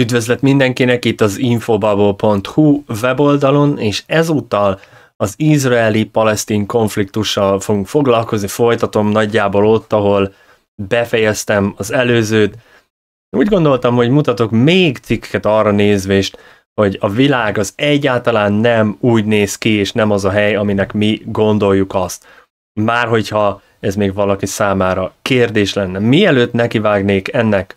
Üdvözlet mindenkinek itt az infobubble.hu weboldalon, és ezúttal az izraeli-palesztin konfliktussal fogunk foglalkozni, folytatom nagyjából ott, ahol befejeztem az előzőt. Úgy gondoltam, hogy mutatok még cikket arra nézvést, hogy a világ az egyáltalán nem úgy néz ki, és nem az a hely, aminek mi gondoljuk azt. Már hogyha ez még valaki számára kérdés lenne. Mielőtt nekivágnék ennek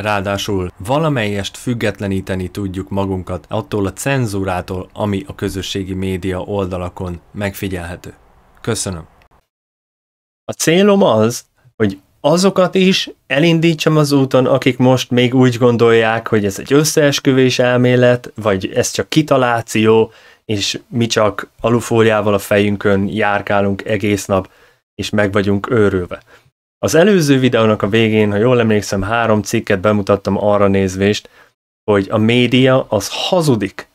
Ráadásul valamelyest függetleníteni tudjuk magunkat attól a cenzúrától, ami a közösségi média oldalakon megfigyelhető. Köszönöm. A célom az, hogy azokat is elindítsam az úton, akik most még úgy gondolják, hogy ez egy összeesküvés elmélet, vagy ez csak kitaláció, és mi csak alufóliával a fejünkön járkálunk egész nap, és meg vagyunk őrülve. Az előző videónak a végén, ha jól emlékszem, három cikket bemutattam arra nézvést, hogy a média az hazudik.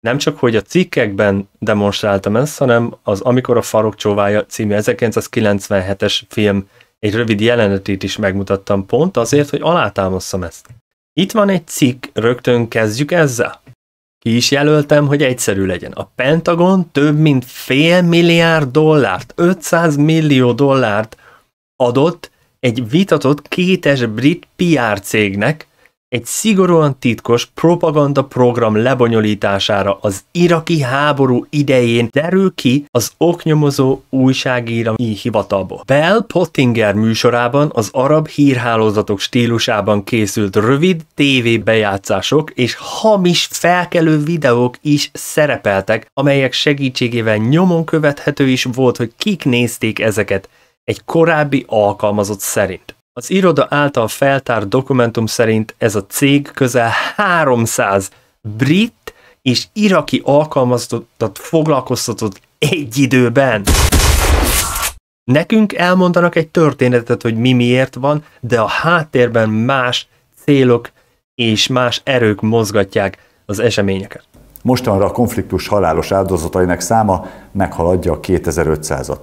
Nem csak, hogy a cikkekben demonstráltam ezt, hanem az Amikor a farok csóvája című 1997-es film egy rövid jelenetét is megmutattam pont azért, hogy alátámasztam ezt. Itt van egy cikk, rögtön kezdjük ezzel. Ki is jelöltem, hogy egyszerű legyen. A Pentagon több mint fél milliárd dollárt, 500 millió dollárt adott egy vitatott kétes brit PR cégnek egy szigorúan titkos propaganda program lebonyolítására az iraki háború idején derül ki az oknyomozó újságírói hivatalból. Bell Pottinger műsorában az arab hírhálózatok stílusában készült rövid TV bejátszások és hamis felkelő videók is szerepeltek, amelyek segítségével nyomon követhető is volt, hogy kik nézték ezeket, egy korábbi alkalmazott szerint. Az iroda által feltárt dokumentum szerint ez a cég közel 300 brit és iraki alkalmazottat foglalkoztatott egy időben. Nekünk elmondanak egy történetet, hogy mi miért van, de a háttérben más célok és más erők mozgatják az eseményeket. Mostanra a konfliktus halálos áldozatainak száma meghaladja a 2500-at.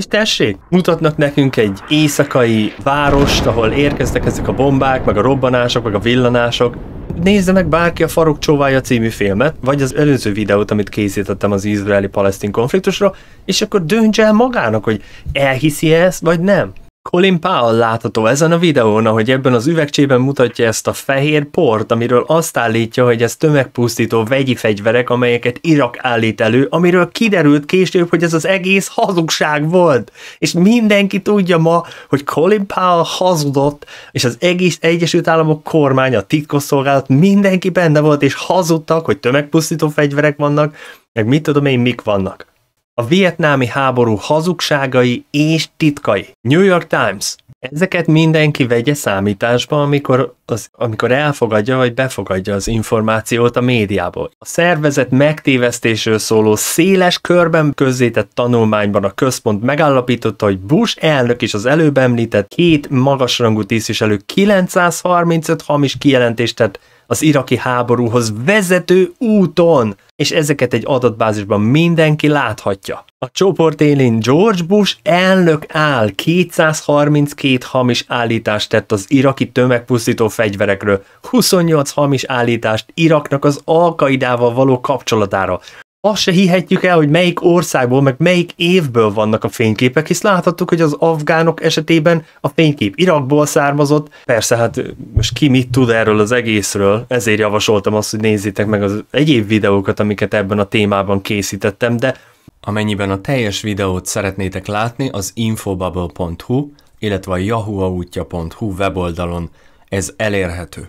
És tessék, mutatnak nekünk egy éjszakai várost, ahol érkeztek ezek a bombák, meg a robbanások, meg a villanások. Nézze meg bárki a Farok csóvája című filmet, vagy az előző videót, amit készítettem az izraeli-palesztin konfliktusra, és akkor döntse el magának, hogy elhiszi ezt, vagy nem. Colin Powell látható ezen a videón, ahogy ebben az üvegcsében mutatja ezt a fehér port, amiről azt állítja, hogy ez tömegpusztító vegyi fegyverek, amelyeket Irak állít elő, amiről kiderült később, hogy ez az egész hazugság volt. És mindenki tudja ma, hogy Colin Powell hazudott, és az egész Egyesült Államok kormánya, titkosszolgálat, mindenki benne volt, és hazudtak, hogy tömegpusztító fegyverek vannak, meg mit tudom én, mik vannak a vietnámi háború hazugságai és titkai. New York Times. Ezeket mindenki vegye számításba, amikor, az, amikor elfogadja vagy befogadja az információt a médiából. A szervezet megtévesztésről szóló széles körben közzétett tanulmányban a központ megállapította, hogy Bush elnök és az előbb említett két magasrangú tisztviselő 935 hamis kijelentést tett az iraki háborúhoz vezető úton, és ezeket egy adatbázisban mindenki láthatja. A csoport élén George Bush elnök áll, 232 hamis állítást tett az iraki tömegpusztító fegyverekről, 28 hamis állítást Iraknak az alkaidával való kapcsolatára, azt se hihetjük el, hogy melyik országból, meg melyik évből vannak a fényképek, hisz láthattuk, hogy az afgánok esetében a fénykép Irakból származott. Persze, hát most ki mit tud erről az egészről, ezért javasoltam azt, hogy nézzétek meg az egyéb videókat, amiket ebben a témában készítettem, de... Amennyiben a teljes videót szeretnétek látni, az infobubble.hu, illetve a yahooautja.hu weboldalon ez elérhető.